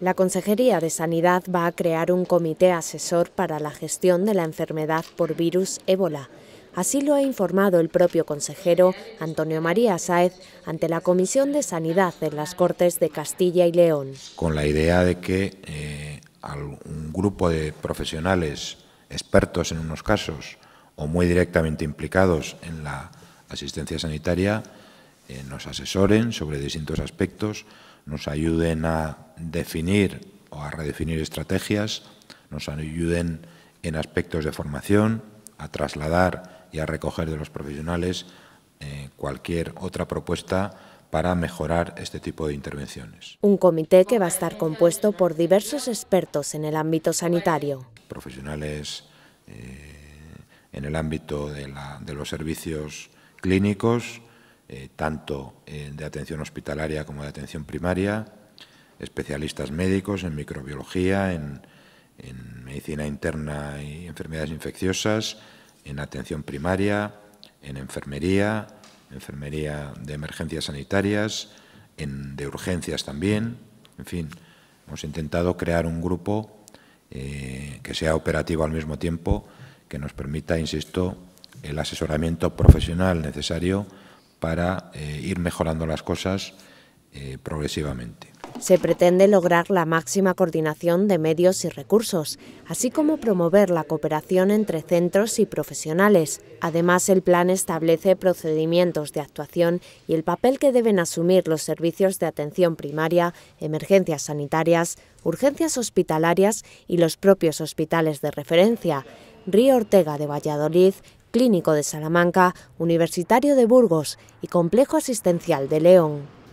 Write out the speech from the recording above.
La Consejería de Sanidad va a crear un comité asesor para la gestión de la enfermedad por virus ébola. Así lo ha informado el propio consejero Antonio María Sáez ante la Comisión de Sanidad en las Cortes de Castilla y León. Con la idea de que eh, un grupo de profesionales expertos en unos casos o muy directamente implicados en la asistencia sanitaria eh, nos asesoren sobre distintos aspectos nos ayuden a definir o a redefinir estrategias, nos ayuden en aspectos de formación, a trasladar y a recoger de los profesionales eh, cualquier otra propuesta para mejorar este tipo de intervenciones. Un comité que va a estar compuesto por diversos expertos en el ámbito sanitario. Profesionales eh, en el ámbito de los servicios clínicos, eh, tanto de atención hospitalaria como de atención primaria, especialistas médicos en microbiología, en, medicina interna y enfermedades infecciosas, en atención primaria, en enfermería, enfermería de emergencias sanitarias, en, de urgencias también. En fin, hemos intentado crear un grupo eh, que sea operativo al mismo tiempo, que nos permita, insisto, el asesoramiento profesional necesario para eh, ir mejorando las cosas eh, progresivamente. Se pretende lograr la máxima coordinación de medios y recursos, así como promover la cooperación entre centros y profesionales. Además, el plan establece procedimientos de actuación y el papel que deben asumir los servicios de atención primaria, emergencias sanitarias, urgencias hospitalarias y los propios hospitales de referencia. Río Ortega de Valladolid, Clínico de Salamanca, Universitario de Burgos y Complejo Asistencial de León.